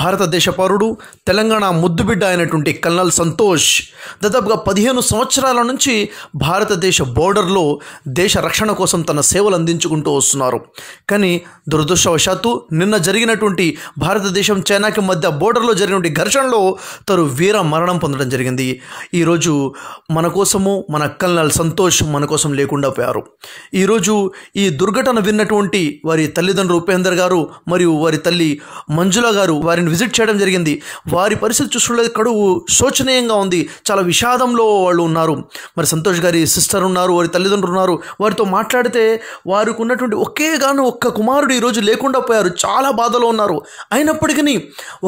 భారతదేశ పౌరుడు తెలంగాణ ముద్దుబిడ్డ అయినటువంటి కల్నల్ సంతోష్ దాదాపుగా పదిహేను సంవత్సరాల నుంచి భారతదేశ బోర్డర్లో దేశ రక్షణ కోసం తన సేవలు అందించుకుంటూ వస్తున్నారు కానీ దురదృష్టవశాత్తు నిన్న జరిగినటువంటి భారతదేశం చైనాకి మధ్య బోర్డర్లో జరిగినటువంటి ఘర్షణలో తరు వీర మరణం పొందడం జరిగింది ఈరోజు మన కోసము మన కల్నల్ సంతోష్ మన కోసం లేకుండా పోయారు ఈరోజు ఈ దుర్ఘటన విన్నటువంటి వారి తల్లిదండ్రులు ఉపేందర్ గారు మరియు వారి తల్లి మంజుల గారు వారి వారిని విజిట్ చేయడం జరిగింది వారి పరిస్థితి చూస్తుండే కడువు శోచనీయంగా ఉంది చాలా విషాదంలో వాళ్ళు ఉన్నారు మరి సంతోష్ గారి సిస్టర్ ఉన్నారు వారి తల్లిదండ్రులు ఉన్నారు వారితో మాట్లాడితే వారికి ఉన్నటువంటి ఒకే గాను ఒక్క కుమారుడు ఈరోజు లేకుండా పోయారు చాలా బాధలో ఉన్నారు అయినప్పటికీ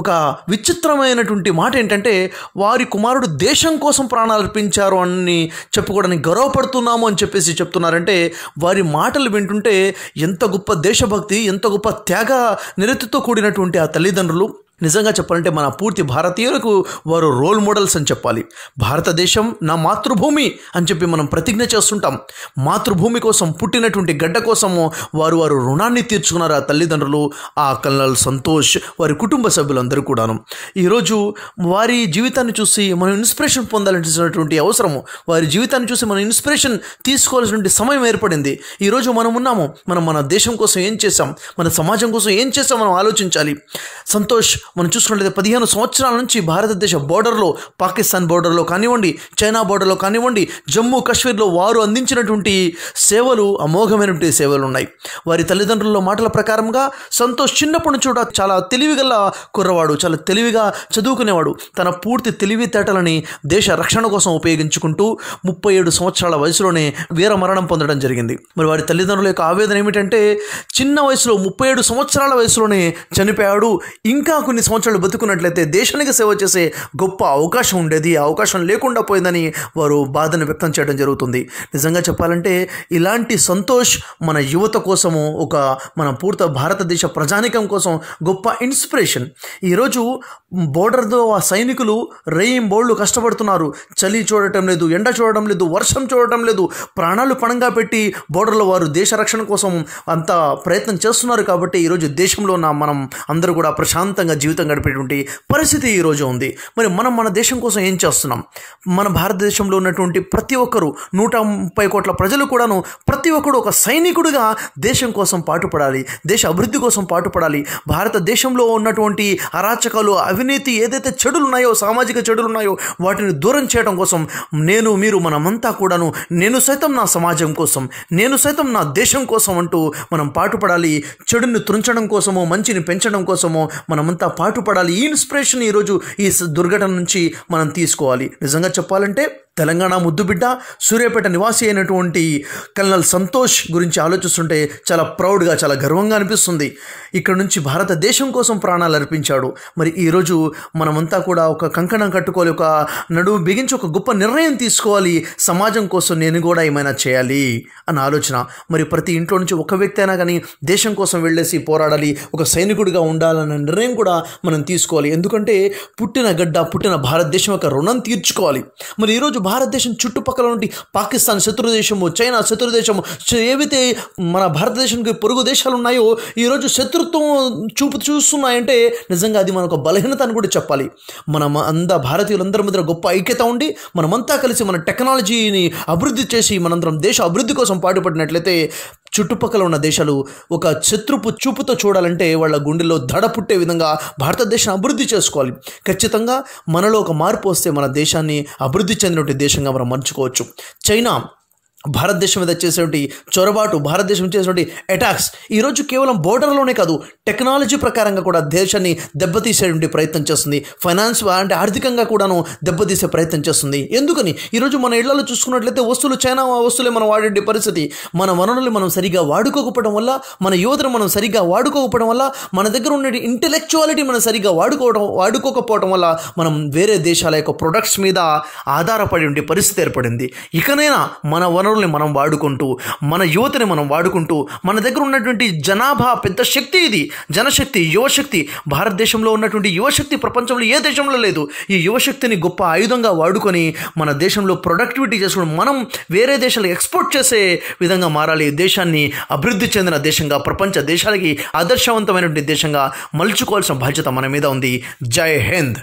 ఒక విచిత్రమైనటువంటి మాట ఏంటంటే వారి కుమారుడు దేశం కోసం ప్రాణాలు అర్పించారు అని చెప్పుకోవడానికి గర్వపడుతున్నాము అని చెప్పేసి చెప్తున్నారంటే వారి మాటలు వింటుంటే ఎంత గొప్ప దేశభక్తి ఎంత గొప్ప త్యాగ నిరతితో కూడినటువంటి ఆ తల్లిదండ్రులు నిజంగా చెప్పాలంటే మన పూర్తి భారతీయులకు వారు రోల్ మోడల్స్ అని చెప్పాలి భారతదేశం నా మాతృభూమి అని చెప్పి మనం ప్రతిజ్ఞ చేస్తుంటాం మాతృభూమి కోసం పుట్టినటువంటి గడ్డ కోసము వారు వారు రుణాన్ని తీర్చుకున్నారు ఆ తల్లిదండ్రులు ఆ కల్నల్ సంతోష్ వారి కుటుంబ సభ్యులందరూ కూడాను ఈరోజు వారి జీవితాన్ని చూసి మనం ఇన్స్పిరేషన్ పొందాల్సినటువంటి అవసరము వారి జీవితాన్ని చూసి మనం ఇన్స్పిరేషన్ తీసుకోవాల్సినటువంటి సమయం ఏర్పడింది ఈరోజు మనం ఉన్నాము మనం మన దేశం కోసం ఏం చేసాం మన సమాజం కోసం ఏం చేసాం మనం ఆలోచించాలి సంతోష్ మనం చూసుకున్నట్లయితే పదిహేను సంవత్సరాల నుంచి భారతదేశ బోర్డర్లో పాకిస్తాన్ బోర్డర్లో కానివ్వండి చైనా బోర్డర్లో కానివ్వండి జమ్మూ కాశ్మీర్లో వారు అందించినటువంటి సేవలు అమోఘమైనటువంటి సేవలు ఉన్నాయి వారి తల్లిదండ్రుల మాటల ప్రకారంగా సంతోష్ చిన్నప్పటి నుంచి కూడా చాలా తెలివిగల కుర్రవాడు చాలా తెలివిగా చదువుకునేవాడు తన పూర్తి తెలివితేటలని దేశ రక్షణ కోసం ఉపయోగించుకుంటూ ముప్పై ఏడు సంవత్సరాల వయసులోనే వీర మరణం పొందడం జరిగింది మరి వారి తల్లిదండ్రుల యొక్క ఆవేదన ఏమిటంటే చిన్న వయసులో ముప్పై ఏడు సంవత్సరాల వయసులోనే చనిపోయాడు ఇంకా కొన్ని కొన్ని సంవత్సరాలు బతుకున్నట్లయితే దేశానికి సేవ చేసే గొప్ప అవకాశం ఉండేది అవకాశం లేకుండా పోయిందని వారు బాధను వ్యక్తం చేయడం జరుగుతుంది నిజంగా చెప్పాలంటే ఇలాంటి సంతోష్ మన యువత కోసము ఒక మన పూర్త భారతదేశ ప్రజానికం కోసం గొప్ప ఇన్స్పిరేషన్ ఈరోజు బోర్డర్తో ఆ సైనికులు రేయిం బోర్డు కష్టపడుతున్నారు చలి చూడటం లేదు ఎండ చూడటం లేదు వర్షం చూడటం లేదు ప్రాణాలు పణంగా పెట్టి బోర్డర్లో వారు దేశ రక్షణ కోసం అంత ప్రయత్నం చేస్తున్నారు కాబట్టి ఈరోజు దేశంలో మనం అందరూ కూడా ప్రశాంతంగా జీవితం జీవితం గడిపేటువంటి పరిస్థితి ఈరోజు ఉంది మరి మనం మన దేశం కోసం ఏం చేస్తున్నాం మన భారతదేశంలో ఉన్నటువంటి ప్రతి ఒక్కరూ నూట ముప్పై కోట్ల ప్రజలు కూడాను ప్రతి ఒక్కడు ఒక సైనికుడుగా దేశం కోసం పాటుపడాలి దేశ అభివృద్ధి కోసం పాటుపడాలి భారతదేశంలో ఉన్నటువంటి అరాచకాలు అవినీతి ఏదైతే చెడులు ఉన్నాయో సామాజిక చెడులు ఉన్నాయో వాటిని దూరం చేయడం కోసం నేను మీరు మనమంతా కూడాను నేను సైతం నా సమాజం కోసం నేను సైతం నా దేశం కోసం అంటూ మనం పాటుపడాలి చెడుని తృంచడం కోసమో మంచిని పెంచడం కోసమో మనమంతా పాటుపడాలి ఈ ఇన్స్పిరేషన్ ఈరోజు ఈ దుర్ఘటన నుంచి మనం తీసుకోవాలి నిజంగా చెప్పాలంటే తెలంగాణ ముద్దుబిడ్డ సూర్యాపేట నివాసి అయినటువంటి కల్నల్ సంతోష్ గురించి ఆలోచిస్తుంటే చాలా ప్రౌడ్గా చాలా గర్వంగా అనిపిస్తుంది ఇక్కడ నుంచి భారతదేశం కోసం ప్రాణాలు అర్పించాడు మరి ఈరోజు మనమంతా కూడా ఒక కంకణం కట్టుకోవాలి ఒక నడుము బిగించి ఒక గొప్ప నిర్ణయం తీసుకోవాలి సమాజం కోసం నేను కూడా ఏమైనా చేయాలి అన్న ఆలోచన మరి ప్రతి ఇంట్లో నుంచి ఒక వ్యక్తి అయినా కానీ దేశం కోసం వెళ్ళేసి పోరాడాలి ఒక సైనికుడిగా ఉండాలన్న నిర్ణయం కూడా మనం తీసుకోవాలి ఎందుకంటే పుట్టిన గడ్డ పుట్టిన భారతదేశం యొక్క రుణం తీర్చుకోవాలి మరి ఈరోజు భారతదేశం చుట్టుపక్కల నుండి పాకిస్తాన్ శత్రు దేశము చైనా శత్రు దేశము ఏవైతే మన భారతదేశానికి పొరుగు దేశాలు ఉన్నాయో ఈరోజు శత్రుత్వం చూపు చూస్తున్నాయంటే నిజంగా అది మనకు బలహీనత అని కూడా చెప్పాలి మనం అంద భారతీయులందరి మధ్య గొప్ప ఐక్యత ఉండి మనమంతా కలిసి మన టెక్నాలజీని అభివృద్ధి చేసి మనందరం దేశ అభివృద్ధి కోసం పాటుపడినట్లయితే చుట్టుపక్కల ఉన్న దేశాలు ఒక శత్రుపు చూపుతో చూడాలంటే వాళ్ళ గుండెలో దడ పుట్టే విధంగా భారతదేశం అభివృద్ధి చేసుకోవాలి ఖచ్చితంగా మనలో ఒక మార్పు వస్తే మన దేశాన్ని అభివృద్ధి చెందినటువంటి దేశంగా మనం మర్చుకోవచ్చు చైనా భారతదేశం మీద చేసేటువంటి చొరబాటు భారతదేశం చేసేటువంటి అటాక్స్ ఈరోజు కేవలం బోర్డర్లోనే కాదు టెక్నాలజీ ప్రకారంగా కూడా దేశాన్ని దెబ్బతీసేటువంటి ప్రయత్నం చేస్తుంది ఫైనాన్స్ అంటే ఆర్థికంగా కూడాను దెబ్బతీసే ప్రయత్నం చేస్తుంది ఎందుకని ఈరోజు మన ఇళ్లలో చూసుకున్నట్లయితే వస్తువులు చైనా వస్తువులే మనం వాడే పరిస్థితి మన వనరులు మనం సరిగా వాడుకోకపోవడం వల్ల మన యువతను మనం సరిగా వాడుకోకపోవడం వల్ల మన దగ్గర ఉన్న ఇంటెలెక్చువాలిటీ మనం సరిగా వాడుకోవడం వాడుకోకపోవడం వల్ల మనం వేరే దేశాల యొక్క ప్రొడక్ట్స్ మీద ఆధారపడి పరిస్థితి ఏర్పడింది ఇకనైనా మన వనరు వనరుల్ని మనం వాడుకుంటూ మన యువతని మనం వాడుకుంటూ మన దగ్గర ఉన్నటువంటి జనాభా పెద్ద శక్తి ఇది జనశక్తి యువశక్తి భారతదేశంలో ఉన్నటువంటి యువశక్తి ప్రపంచంలో ఏ దేశంలో లేదు ఈ యువశక్తిని గొప్ప ఆయుధంగా వాడుకొని మన దేశంలో ప్రొడక్టివిటీ చేసుకుని మనం వేరే దేశాలకు ఎక్స్పోర్ట్ చేసే విధంగా మారాలి దేశాన్ని అభివృద్ధి చెందిన దేశంగా ప్రపంచ దేశాలకి ఆదర్శవంతమైనటువంటి దేశంగా మలుచుకోవాల్సిన బాధ్యత మన మీద ఉంది జై హింద్